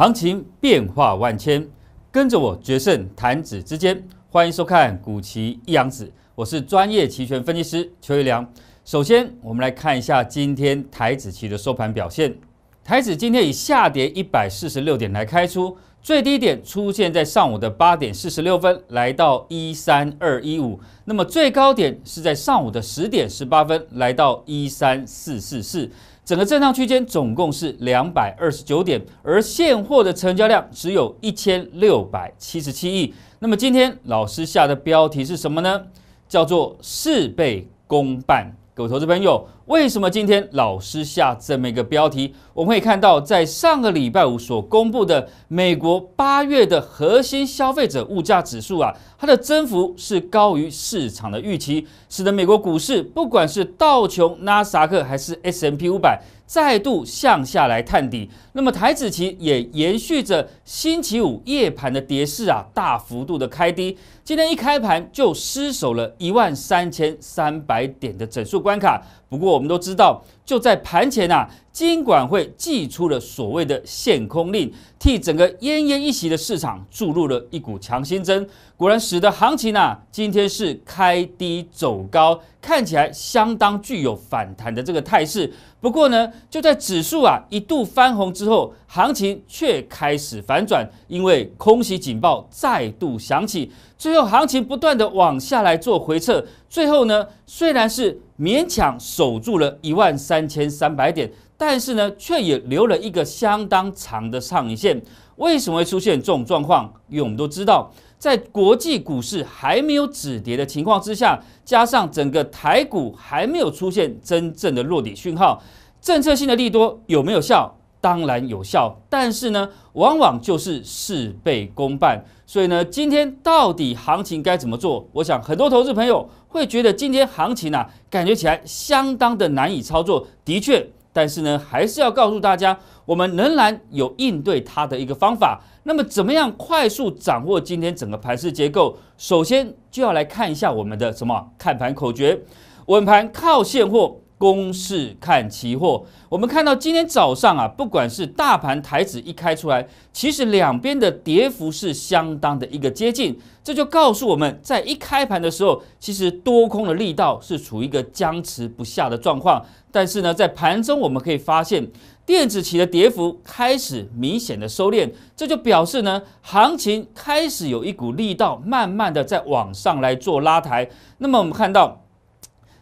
行情变化万千，跟着我决胜弹指之间。欢迎收看《股棋一阳子》，我是专业期权分析师邱玉良。首先，我们来看一下今天台子期的收盘表现。台子今天以下跌一百四十六点来开出，最低点出现在上午的八点四十六分，来到一三二一五。那么最高点是在上午的十点十八分，来到一三四四四。整个震荡区间总共是两百二十九点，而现货的成交量只有一千六百七十七亿。那么今天老师下的标题是什么呢？叫做“事倍功半”，各位投资朋友。为什么今天老师下这么一个标题？我们会看到，在上个礼拜五所公布的美国八月的核心消费者物价指数啊，它的增幅是高于市场的预期，使得美国股市不管是道琼、纳斯达克还是 S M P 五百，再度向下来探底。那么台子期也延续着星期五夜盘的跌势啊，大幅度的开低，今天一开盘就失守了一万三千三百点的整数关卡。不过，我们都知道。就在盘前啊，金管会祭出了所谓的限空令，替整个奄奄一息的市场注入了一股强心针。果然使得行情啊，今天是开低走高，看起来相当具有反弹的这个态势。不过呢，就在指数啊一度翻红之后，行情却开始反转，因为空袭警报再度响起。最后行情不断的往下来做回撤，最后呢，虽然是勉强守住了一万三。三千三百点，但是呢，却也留了一个相当长的上影线。为什么会出现这种状况？因为我们都知道，在国际股市还没有止跌的情况之下，加上整个台股还没有出现真正的落底讯号，政策性的利多有没有效？当然有效，但是呢，往往就是事倍功半。所以呢，今天到底行情该怎么做？我想很多投资朋友。会觉得今天行情啊，感觉起来相当的难以操作，的确。但是呢，还是要告诉大家，我们仍然有应对它的一个方法。那么，怎么样快速掌握今天整个盘势结构？首先就要来看一下我们的什么看盘口诀：稳盘靠现货。公式看期货，我们看到今天早上啊，不管是大盘台指一开出来，其实两边的跌幅是相当的一个接近，这就告诉我们，在一开盘的时候，其实多空的力道是处于一个僵持不下的状况。但是呢，在盘中我们可以发现，电子股的跌幅开始明显的收敛，这就表示呢，行情开始有一股力道，慢慢的在往上来做拉抬。那么我们看到。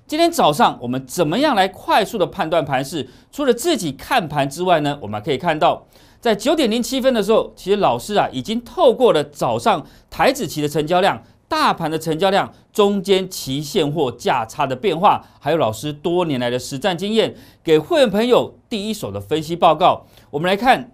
今天早上我们怎么样来快速的判断盘势？除了自己看盘之外呢，我们可以看到，在九点零七分的时候，其实老师啊已经透过了早上台子期的成交量、大盘的成交量、中间期现货价差的变化，还有老师多年来的实战经验，给会员朋友第一手的分析报告。我们来看。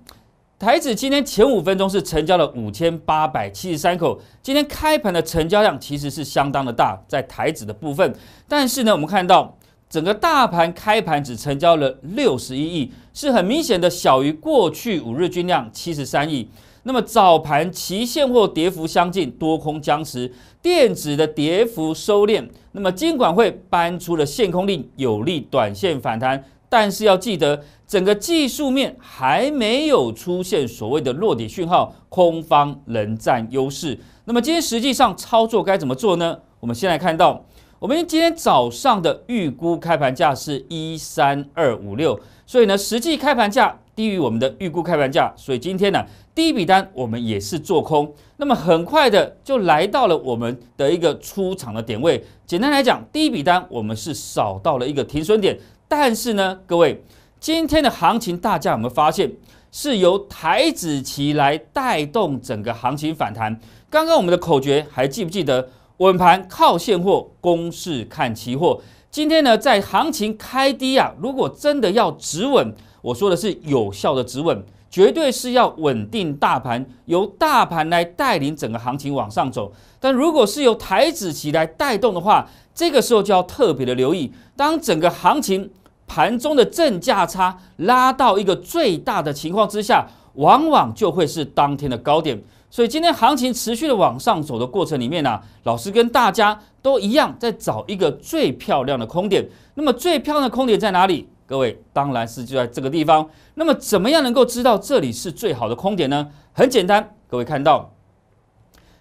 台指今天前五分钟是成交了五千八百七十三口，今天开盘的成交量其实是相当的大，在台指的部分，但是呢，我们看到整个大盘开盘只成交了六十一亿，是很明显的小于过去五日均量七十三亿。那么早盘期现货跌幅相近，多空僵持，电子的跌幅收敛。那么监管会搬出了限空令，有利短线反弹。但是要记得，整个技术面还没有出现所谓的落底讯号，空方仍占优势。那么今天实际上操作该怎么做呢？我们先来看到，我们今天早上的预估开盘价是一三二五六，所以呢，实际开盘价低于我们的预估开盘价，所以今天呢，第一笔单我们也是做空。那么很快的就来到了我们的一个出场的点位。简单来讲，第一笔单我们是扫到了一个停损点。但是呢，各位今天的行情，大家有没有发现是由台子期来带动整个行情反弹？刚刚我们的口诀还记不记得？稳盘靠现货，公式看期货。今天呢，在行情开低啊，如果真的要止稳，我说的是有效的止稳，绝对是要稳定大盘，由大盘来带领整个行情往上走。但如果是由台子期来带动的话，这个时候就要特别的留意，当整个行情。盘中的正价差拉到一个最大的情况之下，往往就会是当天的高点。所以今天行情持续的往上走的过程里面呢，老师跟大家都一样在找一个最漂亮的空点。那么最漂亮的空点在哪里？各位当然是就在这个地方。那么怎么样能够知道这里是最好的空点呢？很简单，各位看到。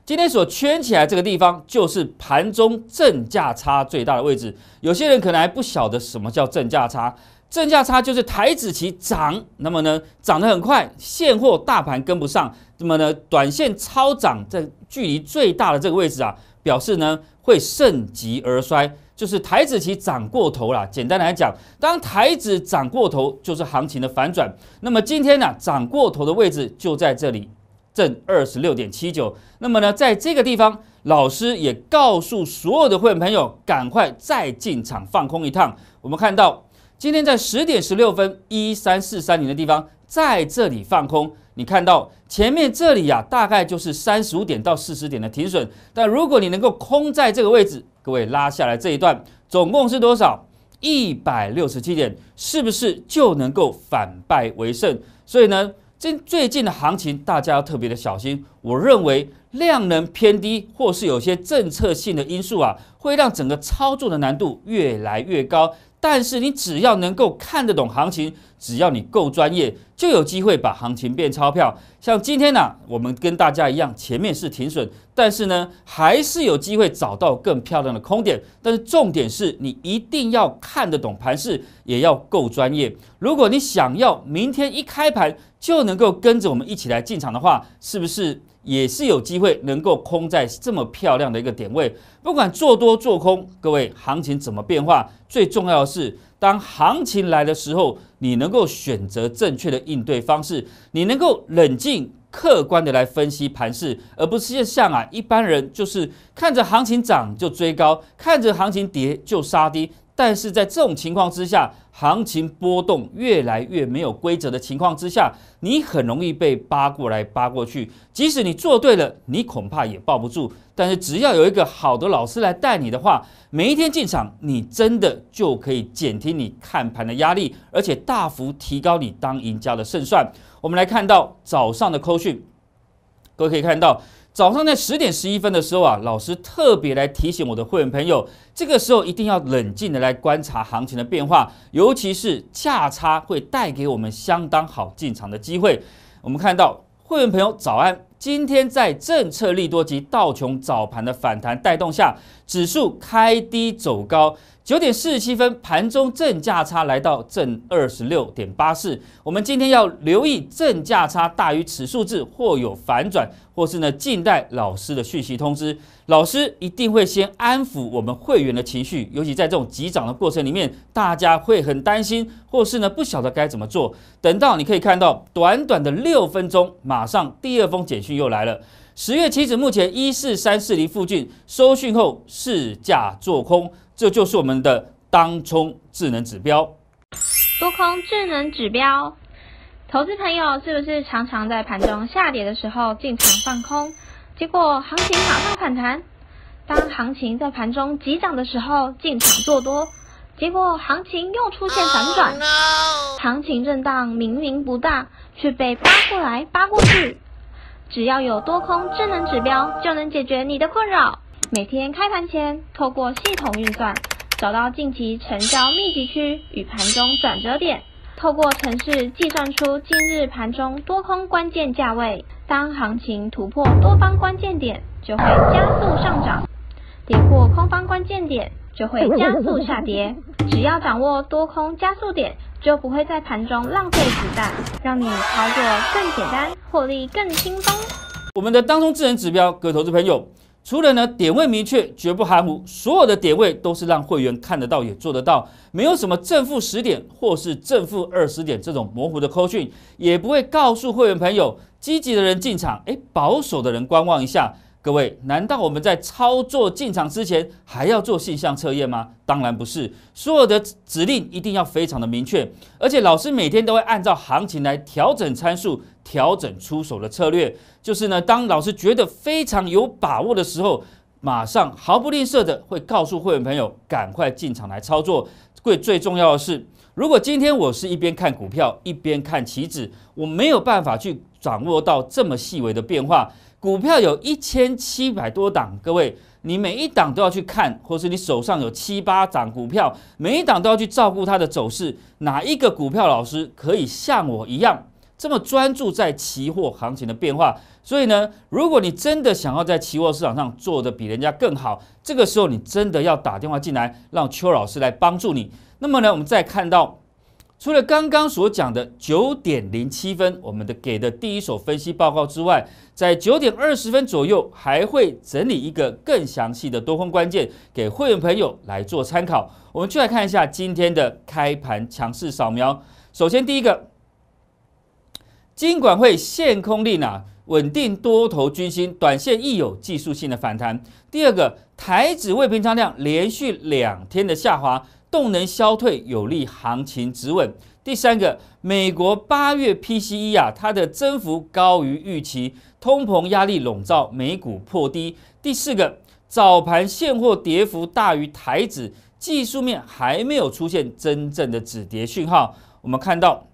今天所圈起来这个地方，就是盘中正价差最大的位置。有些人可能还不晓得什么叫正价差，正价差就是台子期涨，那么呢涨得很快，现货大盘跟不上，那么呢短线超涨，在距离最大的这个位置啊，表示呢会盛极而衰，就是台子期涨过头了。简单来讲，当台子涨过头，就是行情的反转。那么今天呢，涨过头的位置就在这里。正二十六点七九，那么呢，在这个地方，老师也告诉所有的会员朋友，赶快再进场放空一趟。我们看到今天在十点十六分一三四三零的地方，在这里放空。你看到前面这里啊，大概就是三十五点到四十点的停损。但如果你能够空在这个位置，各位拉下来这一段，总共是多少？一百六十七点，是不是就能够反败为胜？所以呢？最最近的行情，大家要特别的小心。我认为量能偏低，或是有些政策性的因素啊，会让整个操作的难度越来越高。但是你只要能够看得懂行情，只要你够专业，就有机会把行情变钞票。像今天呢，我们跟大家一样，前面是停损，但是呢，还是有机会找到更漂亮的空点。但是重点是你一定要看得懂盘势，也要够专业。如果你想要明天一开盘就能够跟着我们一起来进场的话，是不是？也是有机会能够空在这么漂亮的一个点位，不管做多做空，各位行情怎么变化，最重要的是，当行情来的时候，你能够选择正确的应对方式，你能够冷静客观的来分析盘势，而不是像啊一般人就是看着行情涨就追高，看着行情跌就杀低。但是在这种情况之下，行情波动越来越没有规则的情况之下，你很容易被扒过来扒过去。即使你做对了，你恐怕也抱不住。但是只要有一个好的老师来带你的话，每一天进场，你真的就可以减轻你看盘的压力，而且大幅提高你当赢家的胜算。我们来看到早上的扣讯，各位可以看到。早上在十点十一分的时候啊，老师特别来提醒我的会员朋友，这个时候一定要冷静的来观察行情的变化，尤其是价差会带给我们相当好进场的机会。我们看到会员朋友早安，今天在政策利多及道琼早盘的反弹带动下，指数开低走高。九点四十七分，盘中正价差来到正二十六点八四。我们今天要留意正价差大于此数字，或有反转，或是呢，静待老师的讯息通知。老师一定会先安抚我们会员的情绪，尤其在这种急涨的过程里面，大家会很担心，或是呢，不晓得该怎么做。等到你可以看到短短的六分钟，马上第二封简讯又来了。十月期指目前一四三四零附近收讯后，市价做空。这就是我们的当冲智能指标，多空智能指标。投资朋友是不是常常在盘中下跌的时候进场放空，结果行情马上反弹；当行情在盘中急涨的时候进场做多，结果行情又出现反转？行情震荡明明不大，却被扒过来扒过去。只要有多空智能指标，就能解决你的困扰。每天开盘前，透过系统运算，找到近期成交密集区与盘中转折点，透过程式计算出今日盘中多空关键价位。当行情突破多方关键点，就会加速上涨；跌破空方关键点，就会加速下跌。只要掌握多空加速点，就不会在盘中浪费子弹，让你操作更简单，获利更轻松。我们的当中智能指标，各位投资朋友。除了呢，点位明确，绝不含糊，所有的点位都是让会员看得到也做得到，没有什么正负十点或是正负二十点这种模糊的扣讯，也不会告诉会员朋友，积极的人进场，哎，保守的人观望一下。各位，难道我们在操作进场之前还要做性向测验吗？当然不是，所有的指令一定要非常的明确，而且老师每天都会按照行情来调整参数，调整出手的策略。就是呢，当老师觉得非常有把握的时候，马上毫不吝啬的会告诉会员朋友赶快进场来操作。最最重要的是，如果今天我是一边看股票一边看棋子，我没有办法去掌握到这么细微的变化。股票有一千七百多档，各位，你每一档都要去看，或是你手上有七八档股票，每一档都要去照顾它的走势。哪一个股票老师可以像我一样这么专注在期货行情的变化？所以呢，如果你真的想要在期货市场上做得比人家更好，这个时候你真的要打电话进来，让邱老师来帮助你。那么呢，我们再看到。除了刚刚所讲的九点零七分，我们的给的第一手分析报告之外，在九点二十分左右还会整理一个更详细的多空关键给会员朋友来做参考。我们就来看一下今天的开盘强势扫描。首先，第一个，金管会限空令啊，稳定多头军心，短线亦有技术性的反弹。第二个，台指未平仓量连续两天的下滑。动能消退，有利行情止稳。第三个，美国八月 PCE 啊，它的增幅高于预期，通膨压力笼罩，美股破低。第四个，早盘现货跌幅大于台指，技术面还没有出现真正的止跌讯号。我们看到，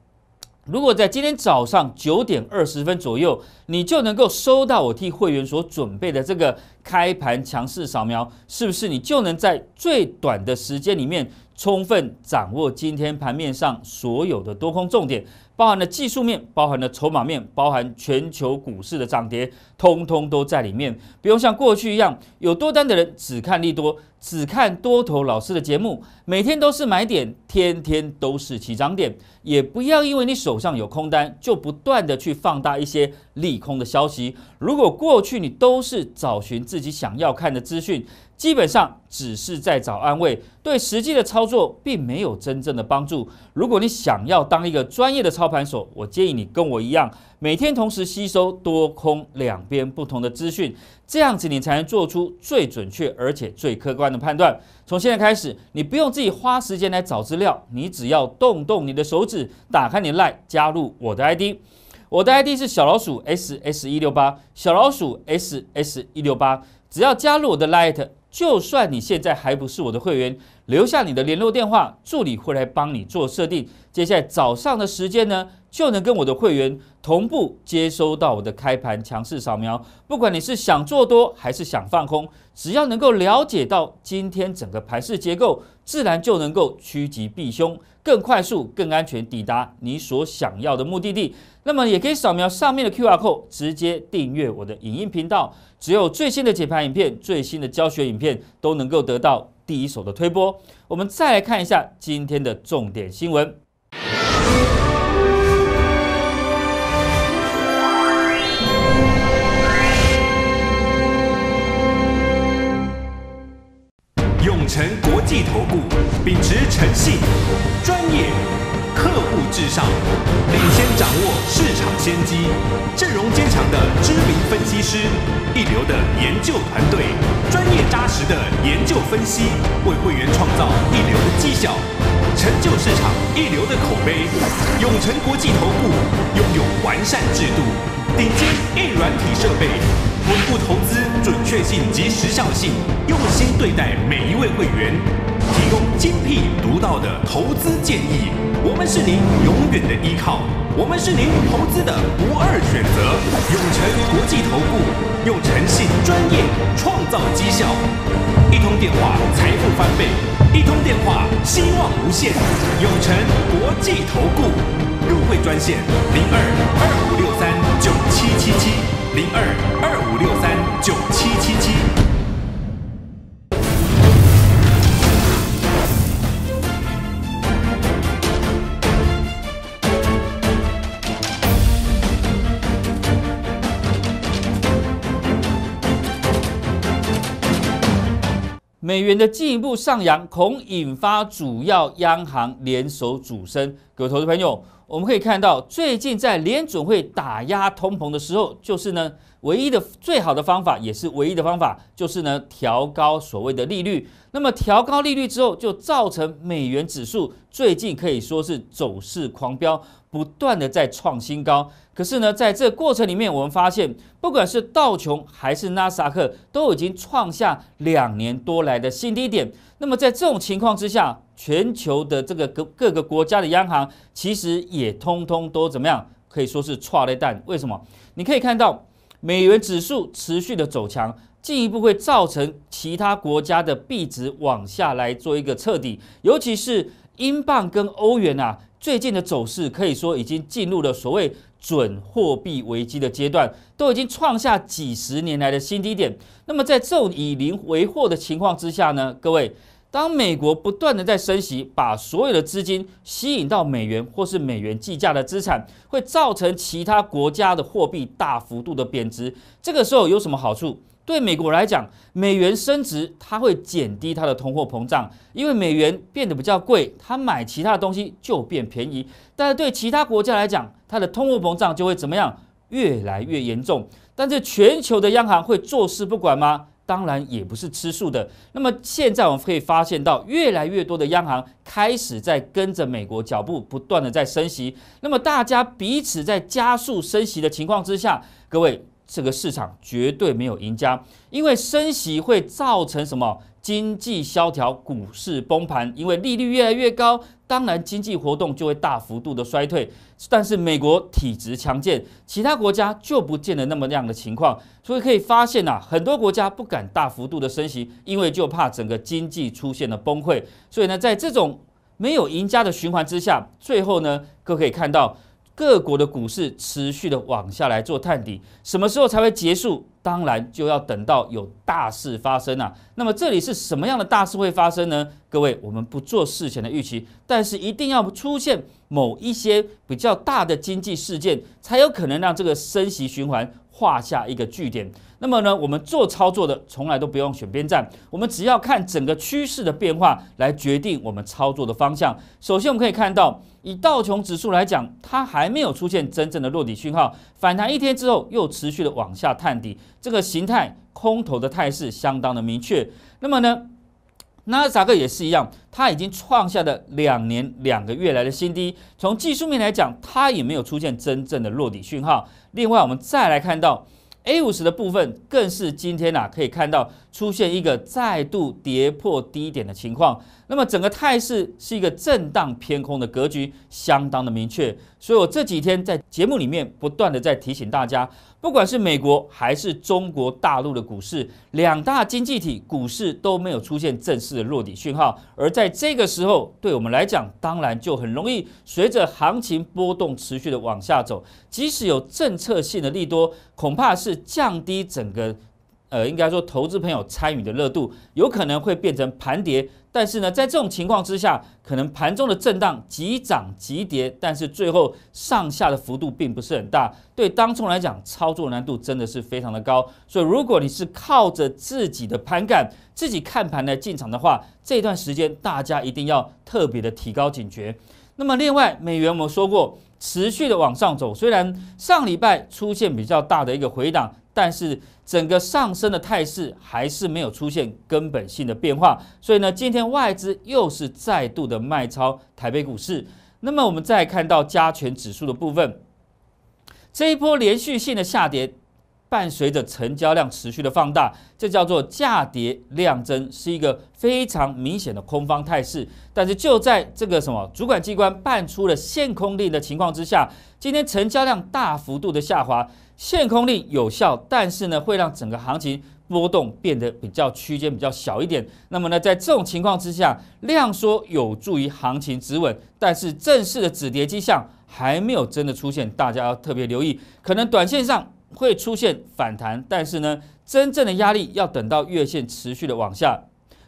如果在今天早上九点二十分左右，你就能够收到我替会员所准备的这个。开盘强势扫描，是不是你就能在最短的时间里面充分掌握今天盘面上所有的多空重点？包含了技术面，包含了筹码面，包含全球股市的涨跌，通通都在里面。不用像过去一样，有多单的人只看利多，只看多头老师的节目，每天都是买点，天天都是起涨点。也不要因为你手上有空单，就不断的去放大一些利空的消息。如果过去你都是找寻自自己想要看的资讯，基本上只是在找安慰，对实际的操作并没有真正的帮助。如果你想要当一个专业的操盘手，我建议你跟我一样，每天同时吸收多空两边不同的资讯，这样子你才能做出最准确而且最客观的判断。从现在开始，你不用自己花时间来找资料，你只要动动你的手指，打开你的 LINE，加入我的 ID。我的 ID 是小老鼠 ss 一六八，小老鼠 ss 一六八，只要加入我的 Lite，就算你现在还不是我的会员，留下你的联络电话，助理会来帮你做设定。接下来早上的时间呢？就能跟我的会员同步接收到我的开盘强势扫描，不管你是想做多还是想放空，只要能够了解到今天整个盘势结构，自然就能够趋吉避凶，更快速、更安全抵达你所想要的目的地。那么，也可以扫描上面的 Q R code，直接订阅我的影音频道，只有最新的解盘影片、最新的教学影片都能够得到第一手的推播。我们再来看一下今天的重点新闻。成国际头部秉持诚信专业客户至上领先掌握市场先机阵容坚强的知名分析师一流的研究团队专业扎实的研究分析为会员创造一流的绩效成就市场一流的口碑永成国际头部拥有完善制度顶尖硬软体设备稳固投资准确性及时效性，用心对待每一位会员，提供精辟独到的投资建议。我们是您永远的依靠，我们是您投资的不二选择。永诚国际投顾，用诚信专业创造绩效。一通电话，财富翻倍；一通电话，希望无限。永诚国际投顾入会专线：零二二五六。九七七七零二二五六三九七七七。美元的进一步上扬，恐引发主要央行联手主升。各位投资朋友。我们可以看到，最近在联总会打压通膨的时候，就是呢唯一的最好的方法，也是唯一的方法，就是呢调高所谓的利率。那么调高利率之后，就造成美元指数最近可以说是走势狂飙，不断的在创新高。可是呢，在这过程里面，我们发现，不管是道琼还是纳斯达克，都已经创下两年多来的新低点。那么在这种情况之下，全球的这个各各个国家的央行其实也通通都怎么样？可以说是错了一旦。为什么？你可以看到美元指数持续的走强，进一步会造成其他国家的币值往下来做一个彻底。尤其是英镑跟欧元啊，最近的走势可以说已经进入了所谓准货币危机的阶段，都已经创下几十年来的新低点。那么在这种以零为货的情况之下呢，各位。当美国不断的在升息，把所有的资金吸引到美元或是美元计价的资产，会造成其他国家的货币大幅度的贬值。这个时候有什么好处？对美国来讲，美元升值，它会减低它的通货膨胀，因为美元变得比较贵，它买其他东西就变便宜。但是对其他国家来讲，它的通货膨胀就会怎么样？越来越严重。但是全球的央行会坐视不管吗？当然也不是吃素的。那么现在我们可以发现到，越来越多的央行开始在跟着美国脚步，不断的在升息。那么大家彼此在加速升息的情况之下，各位。这个市场绝对没有赢家，因为升息会造成什么？经济萧条，股市崩盘。因为利率越来越高，当然经济活动就会大幅度的衰退。但是美国体质强健，其他国家就不见得那么那样的情况。所以可以发现呐，很多国家不敢大幅度的升息，因为就怕整个经济出现了崩溃。所以呢，在这种没有赢家的循环之下，最后呢，各位可以看到。各国的股市持续的往下来做探底，什么时候才会结束？当然就要等到有大事发生啊。那么这里是什么样的大事会发生呢？各位，我们不做事前的预期，但是一定要出现某一些比较大的经济事件，才有可能让这个升息循环画下一个句点。那么呢，我们做操作的从来都不用选边站，我们只要看整个趋势的变化来决定我们操作的方向。首先我们可以看到，以道琼指数来讲，它还没有出现真正的落底讯号，反弹一天之后又持续的往下探底，这个形态空头的态势相当的明确。那么呢，纳斯达克也是一样，它已经创下了两年两个月来的新低。从技术面来讲，它也没有出现真正的落底讯号。另外，我们再来看到。A 五十的部分更是今天呐，可以看到出现一个再度跌破低点的情况。那么整个态势是一个震荡偏空的格局，相当的明确。所以我这几天在节目里面不断的在提醒大家，不管是美国还是中国大陆的股市，两大经济体股市都没有出现正式的落底讯号。而在这个时候，对我们来讲，当然就很容易随着行情波动持续的往下走。即使有政策性的利多，恐怕是降低整个。呃，应该说，投资朋友参与的热度有可能会变成盘跌，但是呢，在这种情况之下，可能盘中的震荡急涨急跌，但是最后上下的幅度并不是很大，对当冲来讲，操作难度真的是非常的高。所以，如果你是靠着自己的盘感、自己看盘来进场的话，这段时间大家一定要特别的提高警觉。那么，另外，美元我们说过，持续的往上走，虽然上礼拜出现比较大的一个回档。但是整个上升的态势还是没有出现根本性的变化，所以呢，今天外资又是再度的卖超台北股市。那么我们再看到加权指数的部分，这一波连续性的下跌。伴随着成交量持续的放大，这叫做价跌量增，是一个非常明显的空方态势。但是就在这个什么主管机关办出了限空令的情况之下，今天成交量大幅度的下滑，限空令有效，但是呢会让整个行情波动变得比较区间比较小一点。那么呢，在这种情况之下，量缩有助于行情止稳，但是正式的止跌迹象还没有真的出现，大家要特别留意，可能短线上。会出现反弹，但是呢，真正的压力要等到月线持续的往下，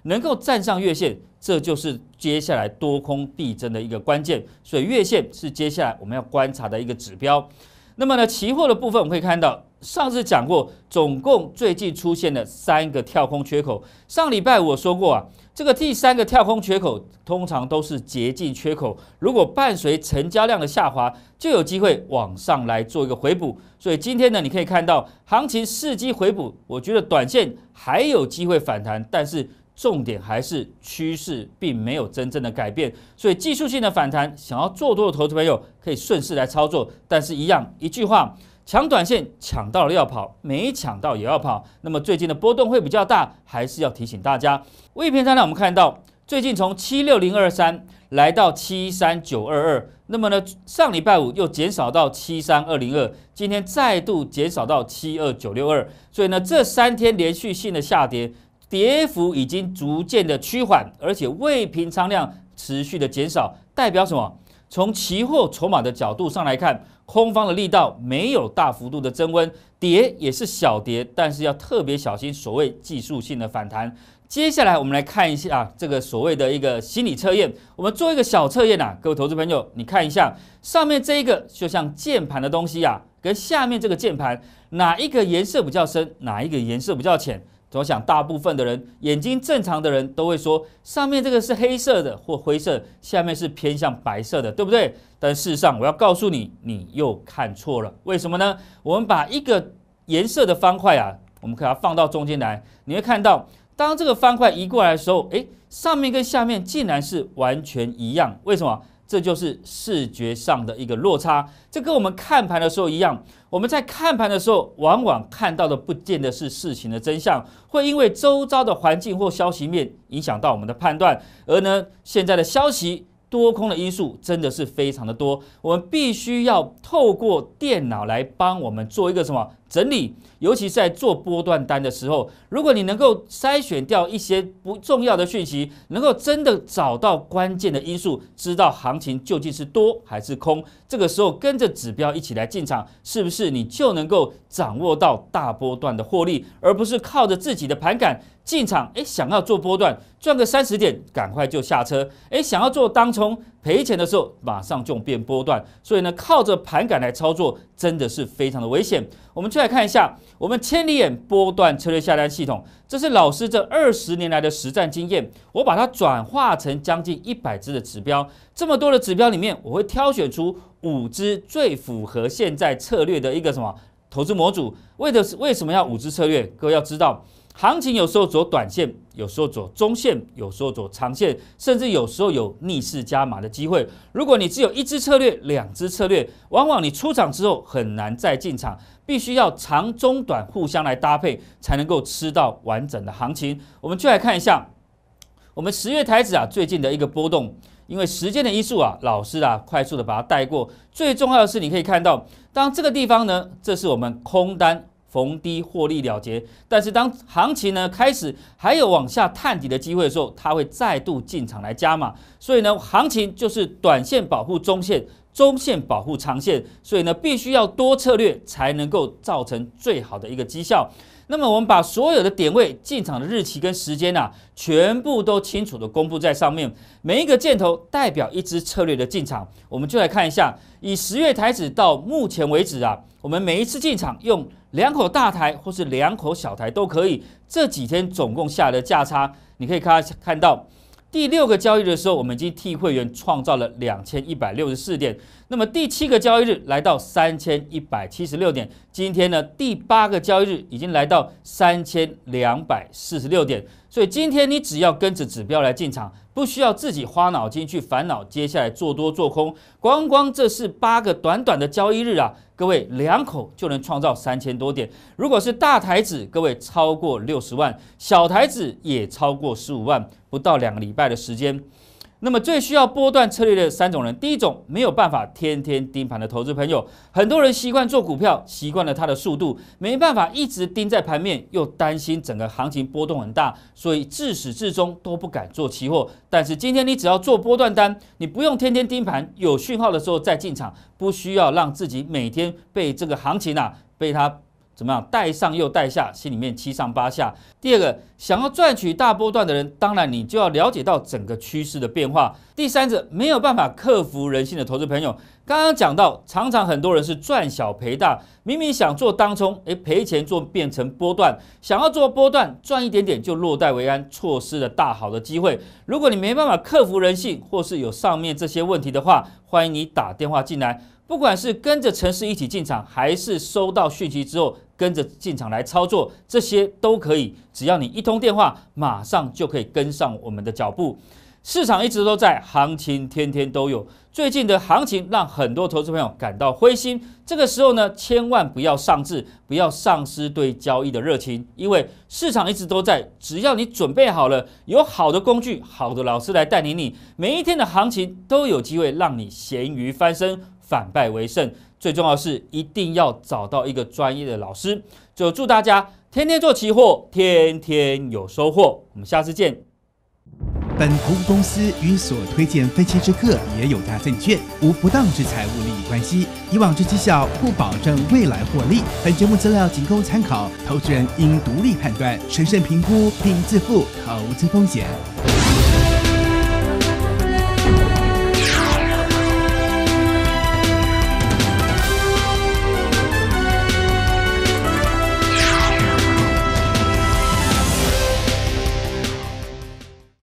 能够站上月线，这就是接下来多空必争的一个关键。所以月线是接下来我们要观察的一个指标。那么呢，期货的部分我们可以看到。上次讲过，总共最近出现了三个跳空缺口。上礼拜我说过啊，这个第三个跳空缺口通常都是捷径缺口，如果伴随成交量的下滑，就有机会往上来做一个回补。所以今天呢，你可以看到行情伺机回补，我觉得短线还有机会反弹，但是重点还是趋势并没有真正的改变。所以技术性的反弹，想要做多的投资朋友可以顺势来操作，但是一样一句话。抢短线，抢到了要跑，没抢到也要跑。那么最近的波动会比较大，还是要提醒大家。未平仓量，我们看到最近从七六零二三来到七三九二二，那么呢，上礼拜五又减少到七三二零二，今天再度减少到七二九六二。所以呢，这三天连续性的下跌，跌幅已经逐渐的趋缓，而且未平仓量持续的减少，代表什么？从期货筹码的角度上来看，空方的力道没有大幅度的增温，跌也是小跌，但是要特别小心所谓技术性的反弹。接下来我们来看一下这个所谓的一个心理测验，我们做一个小测验呐，各位投资朋友，你看一下上面这一个就像键盘的东西啊，跟下面这个键盘哪一个颜色比较深，哪一个颜色比较浅？总想？大部分的人眼睛正常的人都会说，上面这个是黑色的或灰色，下面是偏向白色的，对不对？但事实上，我要告诉你，你又看错了。为什么呢？我们把一个颜色的方块啊，我们可以放到中间来，你会看到，当这个方块移过来的时候，哎，上面跟下面竟然是完全一样。为什么？这就是视觉上的一个落差，这跟我们看盘的时候一样。我们在看盘的时候，往往看到的不见得是事情的真相，会因为周遭的环境或消息面影响到我们的判断。而呢，现在的消息多空的因素真的是非常的多，我们必须要透过电脑来帮我们做一个什么？整理，尤其是在做波段单的时候，如果你能够筛选掉一些不重要的讯息，能够真的找到关键的因素，知道行情究竟是多还是空，这个时候跟着指标一起来进场，是不是你就能够掌握到大波段的获利，而不是靠着自己的盘感进场？诶，想要做波段赚个三十点，赶快就下车。诶，想要做当冲。赔钱的时候马上就变波段，所以呢，靠着盘感来操作真的是非常的危险。我们就来看一下，我们千里眼波段策略下单系统，这是老师这二十年来的实战经验，我把它转化成将近一百只的指标，这么多的指标里面，我会挑选出五只最符合现在策略的一个什么投资模组。为的是为什么要五只策略？各位要知道。行情有时候走短线，有时候走中线，有时候走长线，甚至有时候有逆势加码的机会。如果你只有一支策略、两支策略，往往你出场之后很难再进场，必须要长、中、短互相来搭配，才能够吃到完整的行情。我们就来看一下我们十月台子啊最近的一个波动，因为时间的因素啊，老师啊快速的把它带过。最重要的是，你可以看到当这个地方呢，这是我们空单。逢低获利了结，但是当行情呢开始还有往下探底的机会的时候，它会再度进场来加码。所以呢，行情就是短线保护中线，中线保护长线。所以呢，必须要多策略才能够造成最好的一个绩效。那么我们把所有的点位进场的日期跟时间啊，全部都清楚的公布在上面。每一个箭头代表一支策略的进场，我们就来看一下。以十月台子到目前为止啊，我们每一次进场用两口大台或是两口小台都可以。这几天总共下的价差，你可以看看到第六个交易的时候，我们已经替会员创造了两千一百六十四点。那么第七个交易日来到三千一百七十六点，今天呢第八个交易日已经来到三千两百四十六点，所以今天你只要跟着指标来进场，不需要自己花脑筋去烦恼接下来做多做空，光光这是八个短短的交易日啊，各位两口就能创造三千多点，如果是大台子，各位超过六十万，小台子也超过十五万，不到两个礼拜的时间。那么最需要波段策略的三种人，第一种没有办法天天盯盘的投资朋友，很多人习惯做股票，习惯了它的速度，没办法一直盯在盘面，又担心整个行情波动很大，所以自始至终都不敢做期货。但是今天你只要做波段单，你不用天天盯盘，有讯号的时候再进场，不需要让自己每天被这个行情啊被它。怎么样？带上又带下，心里面七上八下。第二个，想要赚取大波段的人，当然你就要了解到整个趋势的变化。第三者，没有办法克服人性的投资朋友，刚刚讲到，常常很多人是赚小赔大，明明想做当中，哎，赔钱做变成波段，想要做波段赚一点点就落袋为安，错失了大好的机会。如果你没办法克服人性，或是有上面这些问题的话，欢迎你打电话进来。不管是跟着城市一起进场，还是收到讯息之后跟着进场来操作，这些都可以。只要你一通电话，马上就可以跟上我们的脚步。市场一直都在，行情天天都有。最近的行情让很多投资朋友感到灰心，这个时候呢，千万不要丧志，不要丧失对交易的热情，因为市场一直都在。只要你准备好了，有好的工具、好的老师来带领你，每一天的行情都有机会让你咸鱼翻身。反败为胜，最重要是一定要找到一个专业的老师。就祝大家天天做期货，天天有收获。我们下次见。本投资公司与所推荐分期之客也有大证券无不当之财务利益关系。以往之绩效不保证未来获利。本节目资料仅供参考，投资人应独立判断、审慎评估并自负投资风险。